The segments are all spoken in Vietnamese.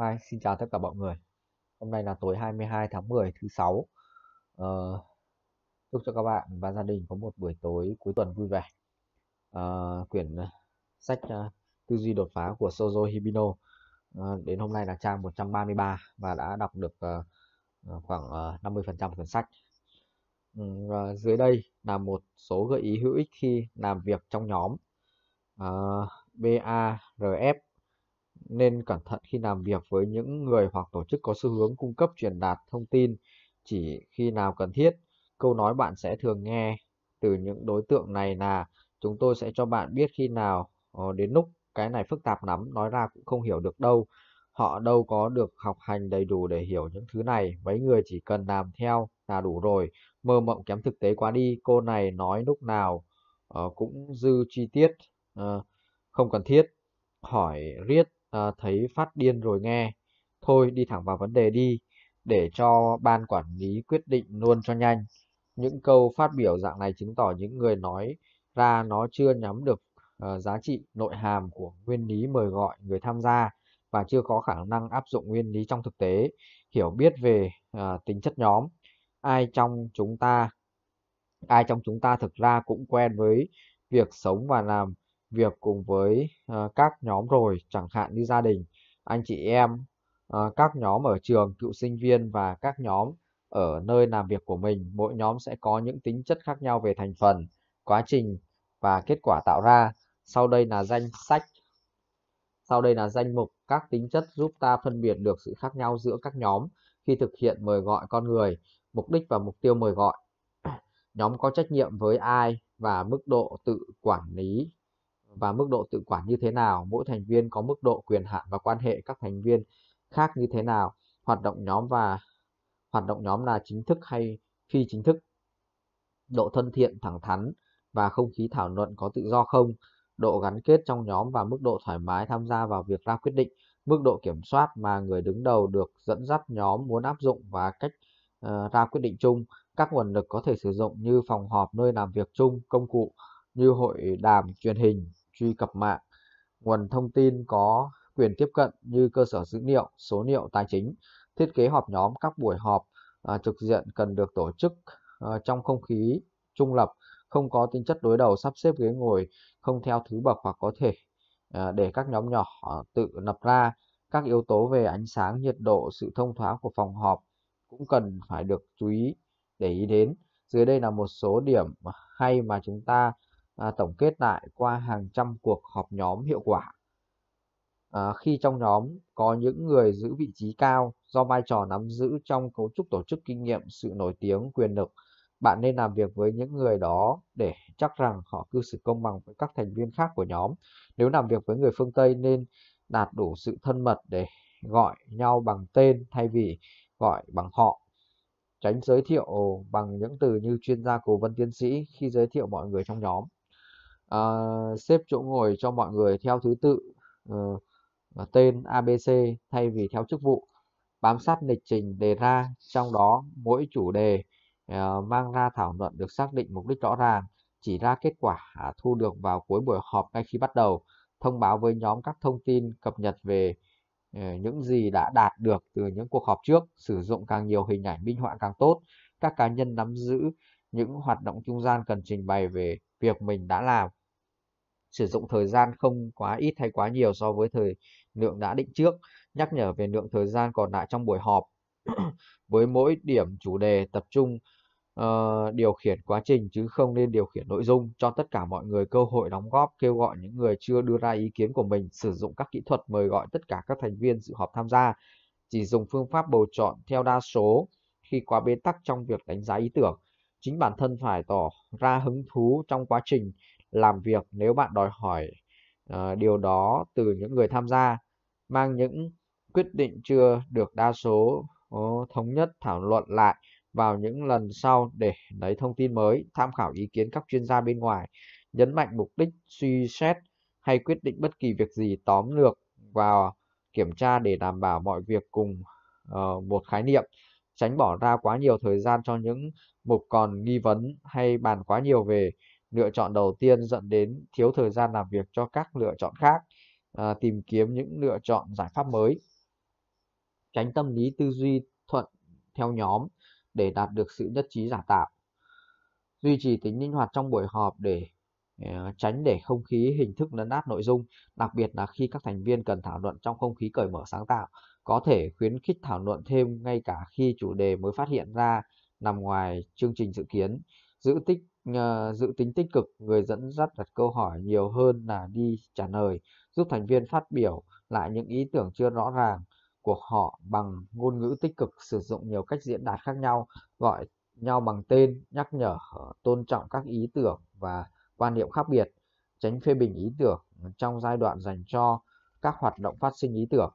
Hi, xin chào tất cả mọi người. Hôm nay là tối 22 tháng 10 thứ sáu. Uh, chúc cho các bạn và gia đình có một buổi tối cuối tuần vui vẻ. Uh, quyển ờ, sách uh, Tư duy đột phá của Sozo Hibino uh, đến hôm nay là trang 133 và đã đọc được uh, khoảng uh, 50% cuốn sách. Uh, dưới đây là một số gợi ý hữu ích khi làm việc trong nhóm. Uh, BARF nên cẩn thận khi làm việc với những người hoặc tổ chức có xu hướng cung cấp truyền đạt thông tin chỉ khi nào cần thiết. Câu nói bạn sẽ thường nghe từ những đối tượng này là chúng tôi sẽ cho bạn biết khi nào ờ, đến lúc cái này phức tạp lắm, nói ra cũng không hiểu được đâu. Họ đâu có được học hành đầy đủ để hiểu những thứ này, mấy người chỉ cần làm theo là đủ rồi. Mơ mộng kém thực tế quá đi, cô này nói lúc nào ờ, cũng dư chi tiết, ờ, không cần thiết. Hỏi riết à, thấy phát điên rồi nghe. Thôi đi thẳng vào vấn đề đi, để cho ban quản lý quyết định luôn cho nhanh. Những câu phát biểu dạng này chứng tỏ những người nói ra nó chưa nhắm được uh, giá trị nội hàm của nguyên lý mời gọi người tham gia và chưa có khả năng áp dụng nguyên lý trong thực tế, hiểu biết về uh, tính chất nhóm. Ai trong chúng ta ai trong chúng ta thực ra cũng quen với việc sống và làm việc cùng với uh, các nhóm rồi chẳng hạn như gia đình anh chị em uh, các nhóm ở trường cựu sinh viên và các nhóm ở nơi làm việc của mình mỗi nhóm sẽ có những tính chất khác nhau về thành phần quá trình và kết quả tạo ra sau đây là danh sách sau đây là danh mục các tính chất giúp ta phân biệt được sự khác nhau giữa các nhóm khi thực hiện mời gọi con người mục đích và mục tiêu mời gọi nhóm có trách nhiệm với ai và mức độ tự quản lý và mức độ tự quản như thế nào, mỗi thành viên có mức độ quyền hạn và quan hệ các thành viên khác như thế nào, hoạt động nhóm và hoạt động nhóm là chính thức hay phi chính thức, độ thân thiện, thẳng thắn và không khí thảo luận có tự do không, độ gắn kết trong nhóm và mức độ thoải mái tham gia vào việc ra quyết định, mức độ kiểm soát mà người đứng đầu được dẫn dắt nhóm muốn áp dụng và cách uh, ra quyết định chung, các nguồn lực có thể sử dụng như phòng họp nơi làm việc chung, công cụ như hội đàm truyền hình truy cập mạng, nguồn thông tin có quyền tiếp cận như cơ sở dữ liệu, số liệu tài chính, thiết kế họp nhóm các buổi họp à, trực diện cần được tổ chức à, trong không khí trung lập, không có tính chất đối đầu sắp xếp ghế ngồi không theo thứ bậc hoặc có thể à, để các nhóm nhỏ à, tự lập ra các yếu tố về ánh sáng, nhiệt độ, sự thông thoáng của phòng họp cũng cần phải được chú ý để ý đến. Dưới đây là một số điểm hay mà chúng ta à, tổng kết lại qua hàng trăm cuộc họp nhóm hiệu quả. À, khi trong nhóm có những người giữ vị trí cao do vai trò nắm giữ trong cấu trúc tổ chức kinh nghiệm, sự nổi tiếng, quyền lực, bạn nên làm việc với những người đó để chắc rằng họ cư xử công bằng với các thành viên khác của nhóm. Nếu làm việc với người phương Tây nên đạt đủ sự thân mật để gọi nhau bằng tên thay vì gọi bằng họ. Tránh giới thiệu bằng những từ như chuyên gia cố vấn tiến sĩ khi giới thiệu mọi người trong nhóm uh, xếp chỗ ngồi cho mọi người theo thứ tự uh, tên ABC thay vì theo chức vụ bám sát lịch trình đề ra trong đó mỗi chủ đề uh, mang ra thảo luận được xác định mục đích rõ ràng chỉ ra kết quả thu được vào cuối buổi họp ngay khi bắt đầu thông báo với nhóm các thông tin cập nhật về những gì đã đạt được từ những cuộc họp trước sử dụng càng nhiều hình ảnh minh họa càng tốt các cá nhân nắm giữ những hoạt động trung gian cần trình bày về việc mình đã làm sử dụng thời gian không quá ít hay quá nhiều so với thời lượng đã định trước, nhắc nhở về lượng thời gian còn lại trong buổi họp. với mỗi điểm chủ đề tập trung uh, điều khiển quá trình chứ không nên điều khiển nội dung cho tất cả mọi người cơ hội đóng góp kêu gọi những người chưa đưa ra ý kiến của mình sử dụng các kỹ thuật mời gọi tất cả các thành viên dự họp tham gia chỉ dùng phương pháp bầu chọn theo đa số khi quá bế tắc trong việc đánh giá ý tưởng chính bản thân phải tỏ ra hứng thú trong quá trình làm việc nếu bạn đòi hỏi uh, điều đó từ những người tham gia mang những quyết định chưa được đa số uh, thống nhất thảo luận lại vào những lần sau để lấy thông tin mới tham khảo ý kiến các chuyên gia bên ngoài nhấn mạnh mục đích suy xét hay quyết định bất kỳ việc gì tóm lược vào kiểm tra để đảm bảo mọi việc cùng uh, một khái niệm tránh bỏ ra quá nhiều thời gian cho những mục còn nghi vấn hay bàn quá nhiều về lựa chọn đầu tiên dẫn đến thiếu thời gian làm việc cho các lựa chọn khác à, tìm kiếm những lựa chọn giải pháp mới tránh tâm lý tư duy thuận theo nhóm để đạt được sự nhất trí giả tạo duy trì tính linh hoạt trong buổi họp để à, tránh để không khí hình thức lấn át nội dung, đặc biệt là khi các thành viên cần thảo luận trong không khí cởi mở sáng tạo, có thể khuyến khích thảo luận thêm ngay cả khi chủ đề mới phát hiện ra nằm ngoài chương trình dự kiến, giữ tích nhờ dự tính tích cực người dẫn dắt đặt câu hỏi nhiều hơn là đi trả lời giúp thành viên phát biểu lại những ý tưởng chưa rõ ràng của họ bằng ngôn ngữ tích cực sử dụng nhiều cách diễn đạt khác nhau gọi nhau bằng tên nhắc nhở tôn trọng các ý tưởng và quan niệm khác biệt tránh phê bình ý tưởng trong giai đoạn dành cho các hoạt động phát sinh ý tưởng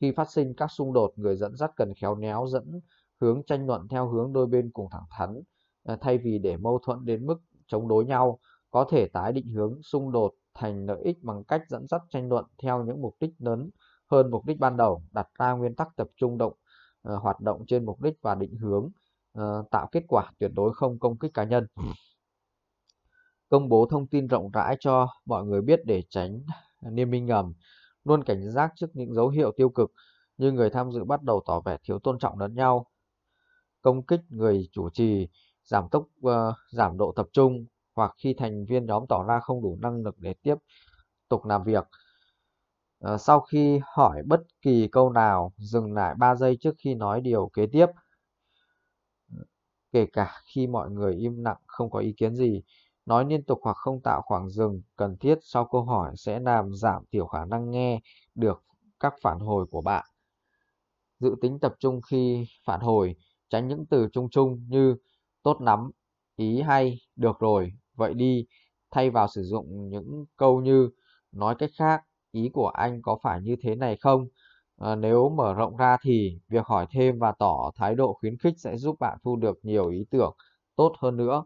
khi phát sinh các xung đột người dẫn dắt cần khéo léo dẫn hướng tranh luận theo hướng đôi bên cùng thẳng thắn Ờ, thay vì để mâu thuẫn đến mức chống đối nhau có thể tái định hướng xung đột thành lợi ích bằng cách dẫn dắt tranh luận theo những mục đích lớn hơn mục đích ban đầu đặt ra nguyên tắc tập trung động ờ, hoạt động trên mục đích và định hướng ờ, tạo kết quả tuyệt đối không công kích cá nhân công bố thông tin rộng rãi cho mọi người biết để tránh niêm minh ngầm luôn cảnh giác trước những dấu hiệu tiêu cực như người tham dự bắt đầu tỏ vẻ thiếu tôn trọng lẫn nhau công kích người chủ trì giảm tốc uh, giảm độ tập trung hoặc khi thành viên nhóm tỏ ra không đủ năng lực để tiếp tục làm việc. Ờ, sau khi hỏi bất kỳ câu nào, dừng lại 3 giây trước khi nói điều kế tiếp. Kể cả khi mọi người im lặng không có ý kiến gì, nói liên tục hoặc không tạo khoảng dừng cần thiết sau câu hỏi sẽ làm giảm thiểu khả năng nghe được các phản hồi của bạn. Dự tính tập trung khi phản hồi, tránh những từ chung chung như tốt lắm ý hay được rồi vậy đi thay vào sử dụng những câu như nói cách khác ý của anh có phải như thế này không à, nếu mở rộng ra thì việc hỏi thêm và tỏ thái độ khuyến khích sẽ giúp bạn thu được nhiều ý tưởng tốt hơn nữa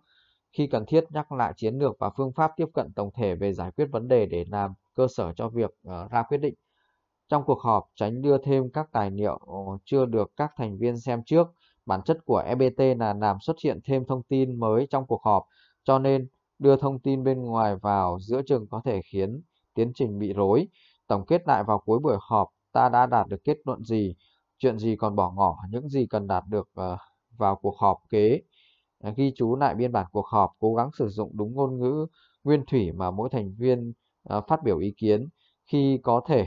khi cần thiết nhắc lại chiến lược và phương pháp tiếp cận tổng thể về giải quyết vấn đề để làm cơ sở cho việc uh, ra quyết định trong cuộc họp tránh đưa thêm các tài liệu chưa được các thành viên xem trước Bản chất của EBT là làm xuất hiện thêm thông tin mới trong cuộc họp, cho nên đưa thông tin bên ngoài vào giữa chừng có thể khiến tiến trình bị rối. Tổng kết lại vào cuối buổi họp, ta đã đạt được kết luận gì, chuyện gì còn bỏ ngỏ, những gì cần đạt được ờ, vào cuộc họp kế. Ờ, ghi chú lại biên bản cuộc họp, cố gắng sử dụng đúng ngôn ngữ nguyên thủy mà mỗi thành viên ờ, phát biểu ý kiến khi có thể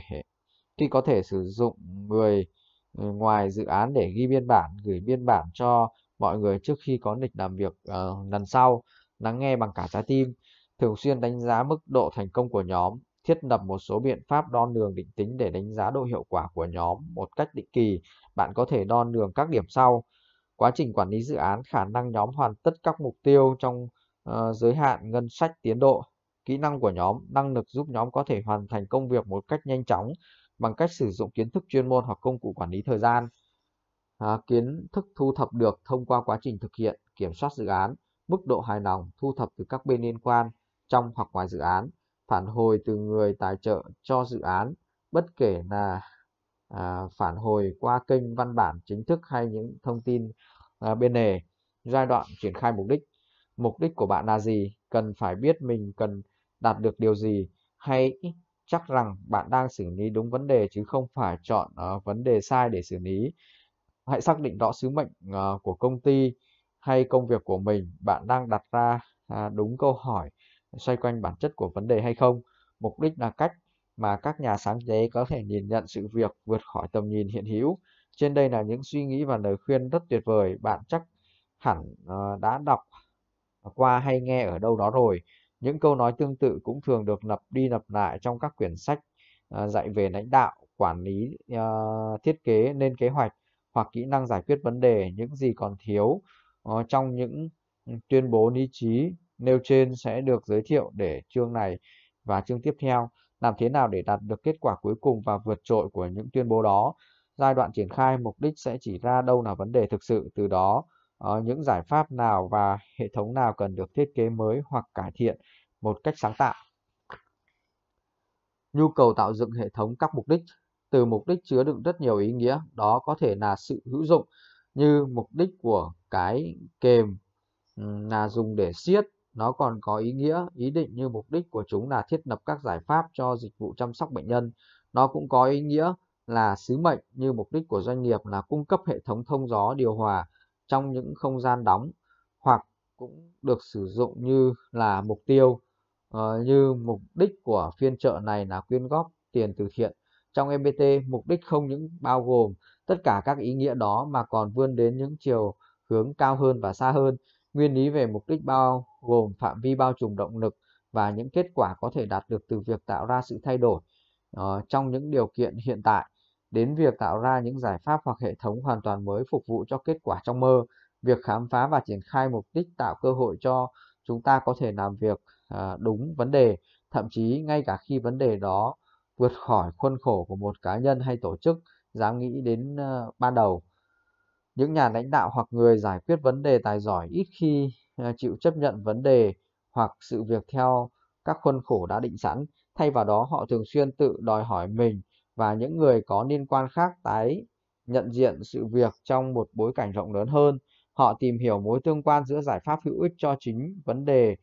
khi có thể sử dụng người ngoài dự án để ghi biên bản gửi biên bản cho mọi người trước khi có lịch làm việc uh, lần sau lắng nghe bằng cả trái tim thường xuyên đánh giá mức độ thành công của nhóm thiết lập một số biện pháp đo lường định tính để đánh giá độ hiệu quả của nhóm một cách định kỳ bạn có thể đo lường các điểm sau quá trình quản lý dự án khả năng nhóm hoàn tất các mục tiêu trong uh, giới hạn ngân sách tiến độ kỹ năng của nhóm năng lực giúp nhóm có thể hoàn thành công việc một cách nhanh chóng bằng cách sử dụng kiến thức chuyên môn hoặc công cụ quản lý thời gian. À, kiến thức thu thập được thông qua quá trình thực hiện, kiểm soát dự án, mức độ hài lòng thu thập từ các bên liên quan trong hoặc ngoài dự án, phản hồi từ người tài trợ cho dự án, bất kể là à, phản hồi qua kênh văn bản chính thức hay những thông tin à, bên lề. Giai đoạn triển khai mục đích. Mục đích của bạn là gì? Cần phải biết mình cần đạt được điều gì hay chắc rằng bạn đang xử lý đúng vấn đề chứ không phải chọn uh, vấn đề sai để xử lý. Hãy xác định rõ sứ mệnh uh, của công ty hay công việc của mình, bạn đang đặt ra uh, đúng câu hỏi xoay quanh bản chất của vấn đề hay không. Mục đích là cách mà các nhà sáng chế có thể nhìn nhận sự việc vượt khỏi tầm nhìn hiện hữu. Trên đây là những suy nghĩ và lời khuyên rất tuyệt vời, bạn chắc hẳn uh, đã đọc qua hay nghe ở đâu đó rồi. Những câu nói tương tự cũng thường được lặp đi lặp lại trong các quyển sách à, dạy về lãnh đạo, quản lý, à, thiết kế nên kế hoạch hoặc kỹ năng giải quyết vấn đề. Những gì còn thiếu ờ, trong những tuyên bố lý trí nêu trên sẽ được giới thiệu để chương này và chương tiếp theo. Làm thế nào để đạt được kết quả cuối cùng và vượt trội của những tuyên bố đó? Giai đoạn triển khai mục đích sẽ chỉ ra đâu là vấn đề thực sự, từ đó ờ, những giải pháp nào và hệ thống nào cần được thiết kế mới hoặc cải thiện một cách sáng tạo. Nhu cầu tạo dựng hệ thống các mục đích từ mục đích chứa đựng rất nhiều ý nghĩa, đó có thể là sự hữu dụng như mục đích của cái kềm là dùng để siết, nó còn có ý nghĩa ý định như mục đích của chúng là thiết lập các giải pháp cho dịch vụ chăm sóc bệnh nhân. Nó cũng có ý nghĩa là sứ mệnh như mục đích của doanh nghiệp là cung cấp hệ thống thông gió điều hòa trong những không gian đóng hoặc cũng được sử dụng như là mục tiêu Ờ, như mục đích của phiên chợ này là quyên góp tiền từ thiện. Trong MBT, mục đích không những bao gồm tất cả các ý nghĩa đó mà còn vươn đến những chiều hướng cao hơn và xa hơn. Nguyên lý về mục đích bao gồm phạm vi bao trùm động lực và những kết quả có thể đạt được từ việc tạo ra sự thay đổi uh, trong những điều kiện hiện tại đến việc tạo ra những giải pháp hoặc hệ thống hoàn toàn mới phục vụ cho kết quả trong mơ. Việc khám phá và triển khai mục đích tạo cơ hội cho chúng ta có thể làm việc À, đúng vấn đề thậm chí ngay cả khi vấn đề đó vượt khỏi khuôn khổ của một cá nhân hay tổ chức dám nghĩ đến ờ, ban đầu những nhà lãnh đạo hoặc người giải quyết vấn đề tài giỏi ít khi ờ, chịu chấp nhận vấn đề hoặc sự việc theo các khuôn khổ đã định sẵn thay vào đó họ thường xuyên tự đòi hỏi mình và những người có liên quan khác tái nhận diện sự việc trong một bối cảnh rộng lớn hơn họ tìm hiểu mối tương quan giữa giải pháp hữu ích cho chính vấn đề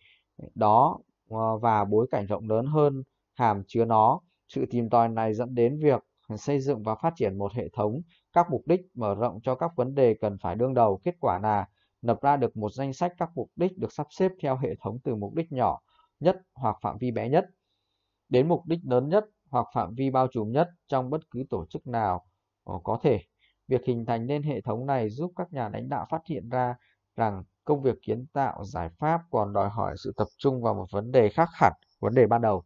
đó ờ, và bối cảnh rộng lớn hơn hàm chứa nó sự tìm tòi này dẫn đến việc xây dựng và phát triển một hệ thống các mục đích mở rộng cho các vấn đề cần phải đương đầu kết quả là lập ra được một danh sách các mục đích được sắp xếp theo hệ thống từ mục đích nhỏ nhất hoặc phạm vi bé nhất đến mục đích lớn nhất hoặc phạm vi bao trùm nhất trong bất cứ tổ chức nào ờ, có thể. Việc hình thành nên hệ thống này giúp các nhà lãnh đạo phát hiện ra rằng công việc kiến tạo giải pháp còn đòi hỏi sự tập trung vào một vấn đề khác hẳn vấn đề ban đầu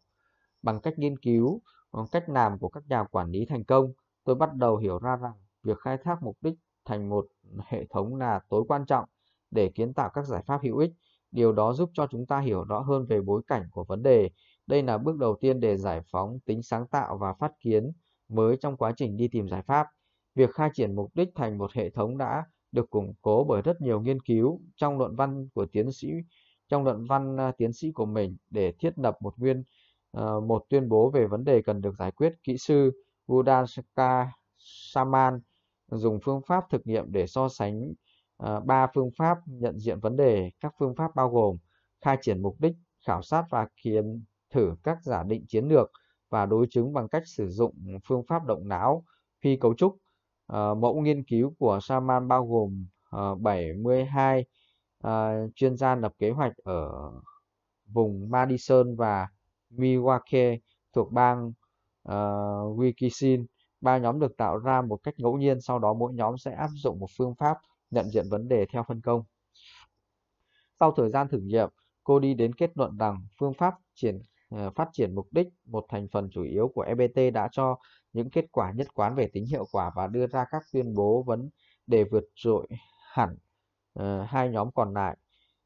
bằng cách nghiên cứu bằng cách làm của các nhà quản lý thành công tôi bắt đầu hiểu ra rằng việc khai thác mục đích thành một hệ thống là tối quan trọng để kiến tạo các giải pháp hữu ích điều đó giúp cho chúng ta hiểu rõ hơn về bối cảnh của vấn đề đây là bước đầu tiên để giải phóng tính sáng tạo và phát kiến mới trong quá trình đi tìm giải pháp việc khai triển mục đích thành một hệ thống đã được củng cố bởi rất nhiều nghiên cứu trong luận văn của tiến sĩ trong luận văn à, tiến sĩ của mình để thiết lập một nguyên ờ, một tuyên bố về vấn đề cần được giải quyết. Kỹ sư Budasaka Saman dùng phương pháp thực nghiệm để so sánh ờ, ba phương pháp nhận diện vấn đề. Các phương pháp bao gồm khai triển mục đích, khảo sát và kiểm thử các giả định chiến lược và đối chứng bằng cách sử dụng phương pháp động não phi cấu trúc Ờ, mẫu nghiên cứu của Saman bao gồm à, 72 à, chuyên gia lập kế hoạch ở vùng Madison và Milwaukee thuộc bang uh, ờ, Wisconsin. Ba nhóm được tạo ra một cách ngẫu nhiên, sau đó mỗi nhóm sẽ áp dụng một phương pháp nhận diện vấn đề theo phân công. Sau thời gian thử nghiệm, cô đi đến kết luận rằng phương pháp triển Ờ, phát triển mục đích một thành phần chủ yếu của EBT đã cho những kết quả nhất quán về tính hiệu quả và đưa ra các tuyên bố vấn đề vượt trội hẳn uh, hai nhóm còn lại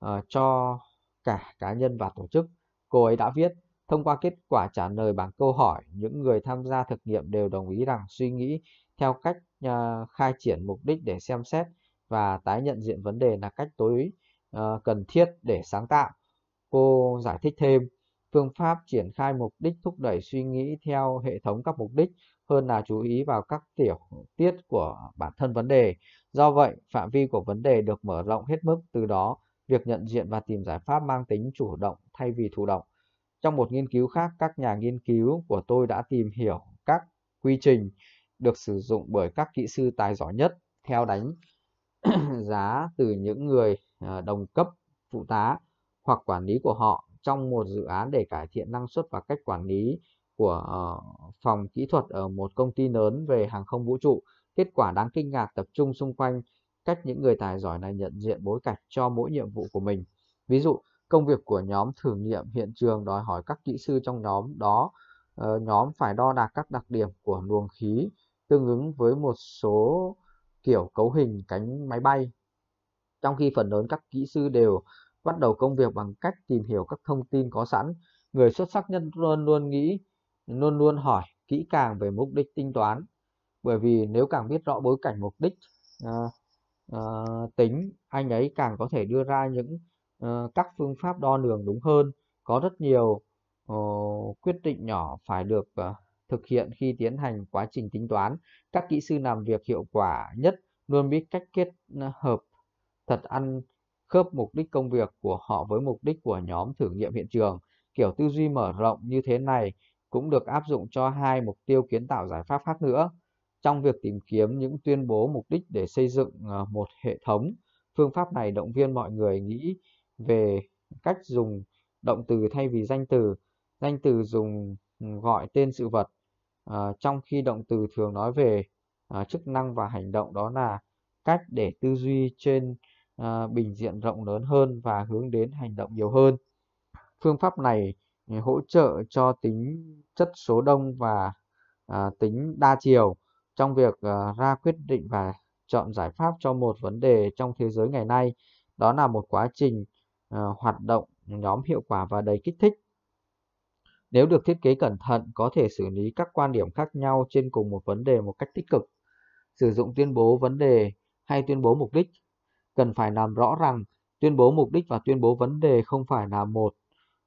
uh, cho cả cá nhân và tổ chức. Cô ấy đã viết, thông qua kết quả trả lời bảng câu hỏi, những người tham gia thực nghiệm đều đồng ý rằng suy nghĩ theo cách uh, khai triển mục đích để xem xét và tái nhận diện vấn đề là cách tối uh, cần thiết để sáng tạo. Cô giải thích thêm, phương pháp triển khai mục đích thúc đẩy suy nghĩ theo hệ thống các mục đích hơn là chú ý vào các tiểu tiết của bản thân vấn đề. Do vậy, phạm vi của vấn đề được mở rộng hết mức, từ đó việc nhận diện và tìm giải pháp mang tính chủ động thay vì thụ động. Trong một nghiên cứu khác, các nhà nghiên cứu của tôi đã tìm hiểu các quy trình được sử dụng bởi các kỹ sư tài giỏi nhất theo đánh giá từ những người ờ, đồng cấp phụ tá hoặc quản lý của họ trong một dự án để cải thiện năng suất và cách quản lý của ờ, phòng kỹ thuật ở một công ty lớn về hàng không vũ trụ. Kết quả đáng kinh ngạc tập trung xung quanh cách những người tài giỏi này nhận diện bối cảnh cho mỗi nhiệm vụ của mình. Ví dụ, công việc của nhóm thử nghiệm hiện trường đòi hỏi các kỹ sư trong nhóm đó ờ, nhóm phải đo đạc các đặc điểm của luồng khí tương ứng với một số kiểu cấu hình cánh máy bay. Trong khi phần lớn các kỹ sư đều bắt đầu công việc bằng cách tìm hiểu các thông tin có sẵn người xuất sắc nhất luôn luôn nghĩ luôn luôn hỏi kỹ càng về mục đích tính toán bởi vì nếu càng biết rõ bối cảnh mục đích à, à, tính anh ấy càng có thể đưa ra những à, các phương pháp đo lường đúng hơn có rất nhiều uh, quyết định nhỏ phải được uh, thực hiện khi tiến hành quá trình tính toán các kỹ sư làm việc hiệu quả nhất luôn biết cách kết hợp thật ăn khớp mục đích công việc của họ với mục đích của nhóm thử nghiệm hiện trường. Kiểu tư duy mở rộng như thế này cũng được áp dụng cho hai mục tiêu kiến tạo giải pháp khác nữa. Trong việc tìm kiếm những tuyên bố mục đích để xây dựng ờ, một hệ thống, phương pháp này động viên mọi người nghĩ về cách dùng động từ thay vì danh từ. Danh từ dùng ừ, gọi tên sự vật, ờ, trong khi động từ thường nói về ờ, chức năng và hành động đó là cách để tư duy trên à, bình diện rộng lớn hơn và hướng đến hành động nhiều hơn. Phương pháp này ừ, hỗ trợ cho tính chất số đông và à, tính đa chiều trong việc à, ra quyết định và chọn giải pháp cho một vấn đề trong thế giới ngày nay. Đó là một quá trình à, hoạt động nhóm hiệu quả và đầy kích thích. Nếu được thiết kế cẩn thận, có thể xử lý các quan điểm khác nhau trên cùng một vấn đề một cách tích cực. Sử dụng tuyên bố vấn đề hay tuyên bố mục đích cần phải làm rõ rằng tuyên bố mục đích và tuyên bố vấn đề không phải là một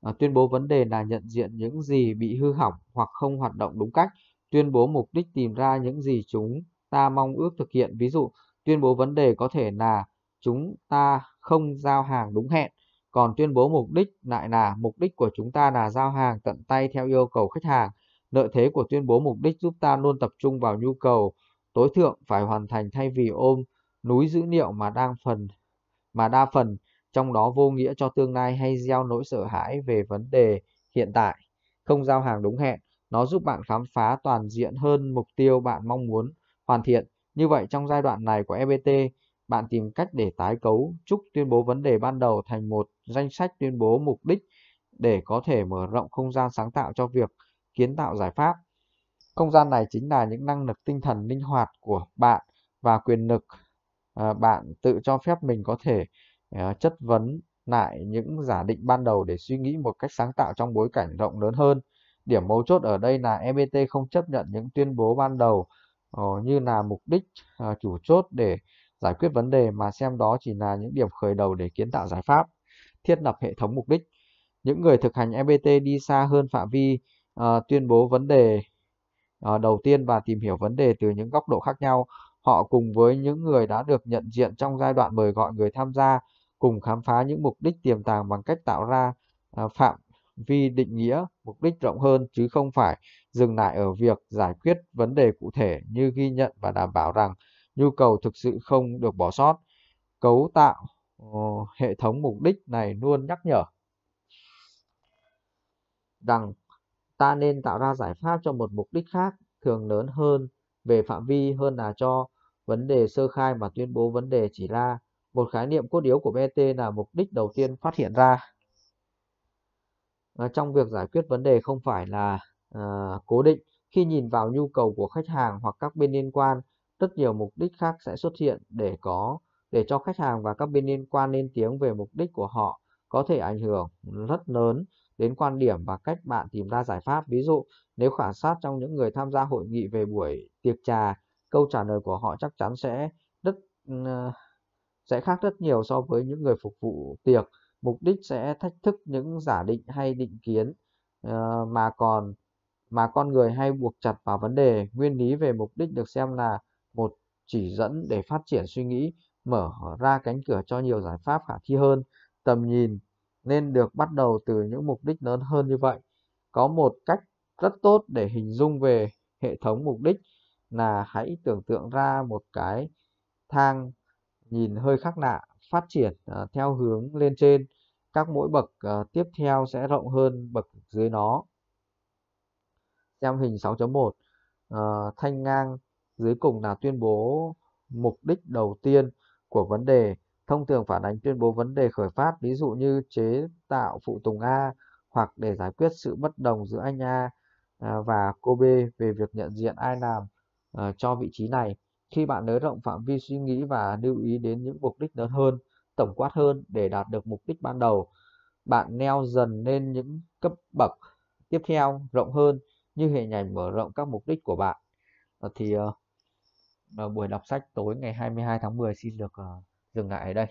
à, tuyên bố vấn đề là nhận diện những gì bị hư hỏng hoặc không hoạt động đúng cách tuyên bố mục đích tìm ra những gì chúng ta mong ước thực hiện ví dụ tuyên bố vấn đề có thể là chúng ta không giao hàng đúng hẹn còn tuyên bố mục đích lại là mục đích của chúng ta là giao hàng tận tay theo yêu cầu khách hàng lợi thế của tuyên bố mục đích giúp ta luôn tập trung vào nhu cầu tối thượng phải hoàn thành thay vì ôm núi dữ liệu mà đang phần mà đa phần trong đó vô nghĩa cho tương lai hay gieo nỗi sợ hãi về vấn đề hiện tại không giao hàng đúng hẹn nó giúp bạn khám phá toàn diện hơn mục tiêu bạn mong muốn hoàn thiện như vậy trong giai đoạn này của EBT bạn tìm cách để tái cấu trúc tuyên bố vấn đề ban đầu thành một danh sách tuyên bố mục đích để có thể mở rộng không gian sáng tạo cho việc kiến tạo giải pháp không gian này chính là những năng lực tinh thần linh hoạt của bạn và quyền lực Ờ, bạn tự cho phép mình có thể ờ, chất vấn lại những giả định ban đầu để suy nghĩ một cách sáng tạo trong bối cảnh rộng lớn hơn điểm mấu chốt ở đây là EBT không chấp nhận những tuyên bố ban đầu ờ, như là mục đích chủ chốt để giải quyết vấn đề mà xem đó chỉ là những điểm khởi đầu để kiến tạo giải pháp thiết lập hệ thống mục đích những người thực hành EBT đi xa hơn phạm vi tuyên bố vấn đề đầu tiên và tìm hiểu vấn đề từ những góc độ khác nhau Họ cùng với những người đã được nhận diện trong giai đoạn mời gọi người tham gia cùng khám phá những mục đích tiềm tàng bằng cách tạo ra à, phạm vi định nghĩa mục đích rộng hơn chứ không phải dừng lại ở việc giải quyết vấn đề cụ thể như ghi nhận và đảm bảo rằng nhu cầu thực sự không được bỏ sót cấu tạo ờ, hệ thống mục đích này luôn nhắc nhở rằng ta nên tạo ra giải pháp cho một mục đích khác thường lớn hơn về phạm vi hơn là cho vấn đề sơ khai mà tuyên bố vấn đề chỉ là một khái niệm cốt yếu của BT e là mục đích đầu tiên phát hiện ra. À, trong việc giải quyết vấn đề không phải là à, cố định. Khi nhìn vào nhu cầu của khách hàng hoặc các bên liên quan, rất nhiều mục đích khác sẽ xuất hiện để có để cho khách hàng và các bên liên quan lên tiếng về mục đích của họ có thể ảnh hưởng rất lớn đến quan điểm và cách bạn tìm ra giải pháp. Ví dụ, nếu khảo sát trong những người tham gia hội nghị về buổi tiệc trà câu trả lời của họ chắc chắn sẽ rất ừ, ờ, sẽ khác rất nhiều so với những người phục vụ tiệc mục đích sẽ thách thức những giả định hay định kiến ờ, mà còn mà con người hay buộc chặt vào vấn đề nguyên lý về mục đích được xem là một chỉ dẫn để phát triển suy nghĩ mở ra cánh cửa cho nhiều giải pháp khả thi hơn tầm nhìn nên được bắt đầu từ những mục đích lớn hơn như vậy có một cách rất tốt để hình dung về hệ thống mục đích là hãy tưởng tượng ra một cái thang nhìn hơi khác lạ phát triển uh, theo hướng lên trên các mỗi bậc uh, tiếp theo sẽ rộng hơn bậc dưới nó xem hình 6.1 uh, ờ, thanh ngang dưới cùng là tuyên bố mục đích đầu tiên của vấn đề thông thường phản ánh tuyên bố vấn đề khởi phát ví dụ như chế tạo phụ tùng A hoặc để giải quyết sự bất đồng giữa anh A và cô B về việc nhận diện ai làm uh, cho vị trí này khi bạn nới rộng phạm vi suy nghĩ và lưu ý đến những mục đích lớn hơn tổng quát hơn để đạt được mục đích ban đầu bạn neo dần lên những cấp bậc tiếp theo rộng hơn như hình ảnh mở rộng các mục đích của bạn uh, thì uh, buổi đọc sách tối ngày 22 tháng 10 xin được uh, dừng lại ở đây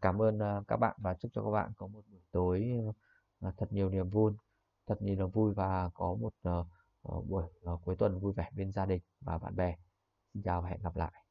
cảm ơn các bạn và chúc cho các bạn có một buổi tối thật nhiều niềm vui thật nhiều niềm vui và có một Ờ, buổi ờ, cuối tuần vui vẻ bên gia đình và bạn bè xin chào và hẹn gặp lại